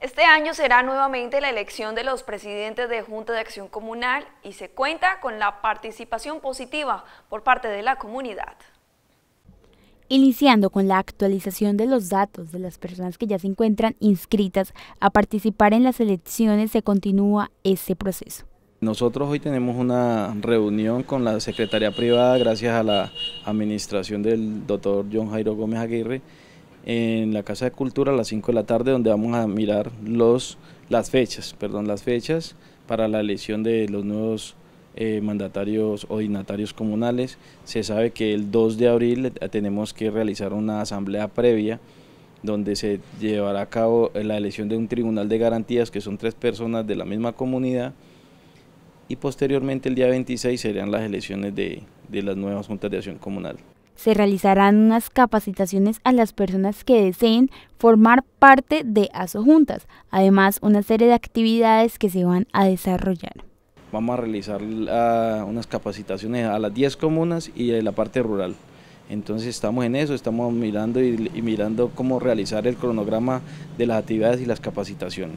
Este año será nuevamente la elección de los presidentes de Junta de Acción Comunal y se cuenta con la participación positiva por parte de la comunidad. Iniciando con la actualización de los datos de las personas que ya se encuentran inscritas a participar en las elecciones, se continúa ese proceso. Nosotros hoy tenemos una reunión con la Secretaría Privada gracias a la administración del doctor John Jairo Gómez Aguirre en la Casa de Cultura a las 5 de la tarde donde vamos a mirar los, las fechas, perdón, las fechas para la elección de los nuevos eh, mandatarios o dignatarios comunales. Se sabe que el 2 de abril eh, tenemos que realizar una asamblea previa donde se llevará a cabo la elección de un tribunal de garantías que son tres personas de la misma comunidad y posteriormente el día 26 serían las elecciones de las nuevas juntas de acción comunal se realizarán unas capacitaciones a las personas que deseen formar parte de ASO Juntas, además una serie de actividades que se van a desarrollar. Vamos a realizar unas capacitaciones a las 10 comunas y de la parte rural. Entonces estamos en eso, estamos mirando y mirando cómo realizar el cronograma de las actividades y las capacitaciones.